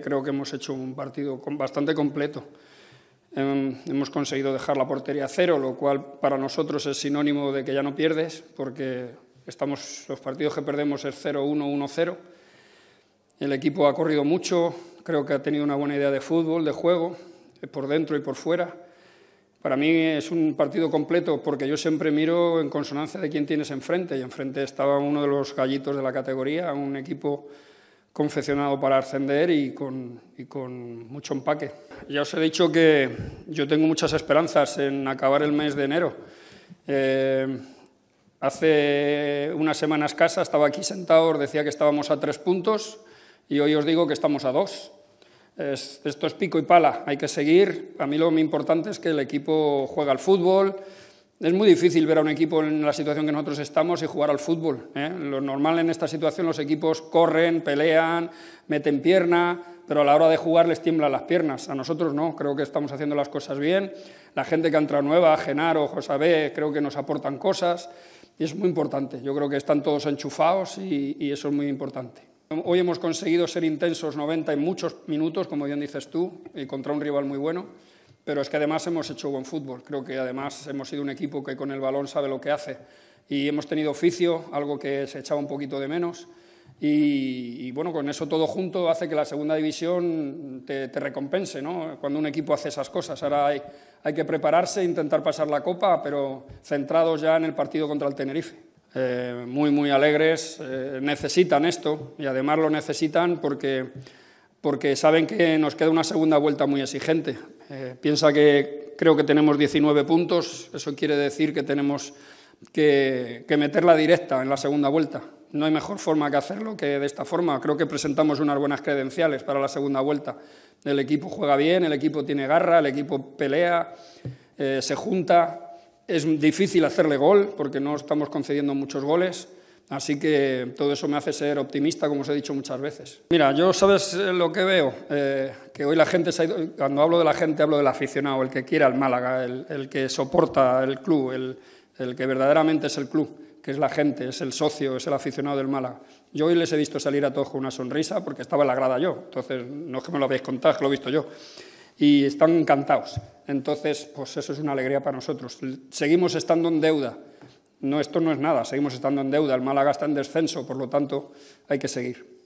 Creo que hemos hecho un partido bastante completo. Em, hemos conseguido dejar la portería a cero, lo cual para nosotros es sinónimo de que ya no pierdes, porque estamos, los partidos que perdemos es 0-1, 1-0. El equipo ha corrido mucho, creo que ha tenido una buena idea de fútbol, de juego, eh, por dentro y por fuera. Para mí es un partido completo porque yo siempre miro en consonancia de quién tienes enfrente y enfrente estaba uno de los gallitos de la categoría, un equipo confeccionado para ascender y con, mucho empaque. Ya os he dicho que yo tengo muchas esperanzas en acabar el mes de enero. Eh, hace unas semanas casa estaba aquí sentado, os decía que estábamos a tres puntos y hoy os digo que estamos a dos. esto es pico y pala, hay que seguir. A mí lo importante es que el equipo juega al fútbol, es muy difícil ver a un equipo en la situación que nosotros estamos y jugar al fútbol. ¿eh? Lo normal en esta situación, los equipos corren, pelean, meten pierna, pero a la hora de jugar les tiemblan las piernas. A nosotros no, creo que estamos haciendo las cosas bien. La gente que entra entrado nueva, Genaro, B, creo que nos aportan cosas y es muy importante. Yo creo que están todos enchufados y, y eso es muy importante. Hoy hemos conseguido ser intensos 90 en muchos minutos, como bien dices tú, y contra un rival muy bueno pero es que además hemos hecho buen fútbol. Creo que además hemos sido un equipo que con el balón sabe lo que hace y hemos tenido oficio, algo que se echaba un poquito de menos. Y, bueno, con eso todo junto hace que la segunda división te, recompense, ¿no? Cuando un equipo hace esas cosas. Ahora hay, que prepararse, intentar pasar la copa, pero centrados ya en el partido contra el Tenerife. Eh, muy, muy alegres, eh, necesitan esto y además lo necesitan porque porque saben que nos queda una segunda vuelta muy exigente, eh, piensa que creo que tenemos 19 puntos, eso quiere decir que tenemos que, meterla directa en la segunda vuelta. No hay mejor forma que hacerlo que de esta forma. Creo que presentamos unas buenas credenciales para la segunda vuelta. El equipo juega bien, el equipo tiene garra, el equipo pelea, eh, se junta. Es difícil hacerle gol porque no estamos concediendo muchos goles. Así que todo eso me hace ser optimista, como os he dicho muchas veces. Mira, yo sabes eh, lo que veo, eh, que hoy la gente, se cuando hablo de la gente, hablo del aficionado, el que quiere al Málaga, el, que soporta el club, el, que verdaderamente es el club, que es la gente, es el socio, es el aficionado del Málaga. Yo hoy les he visto salir a todos una sonrisa porque estaba en la grada yo, entonces no es que me lo habéis contado, que lo he visto yo. Y están encantados. Entonces, pues eso es una alegría para nosotros. Seguimos estando en deuda no, esto no es nada, seguimos estando en deuda, el Málaga está en descenso, por lo tanto hay que seguir.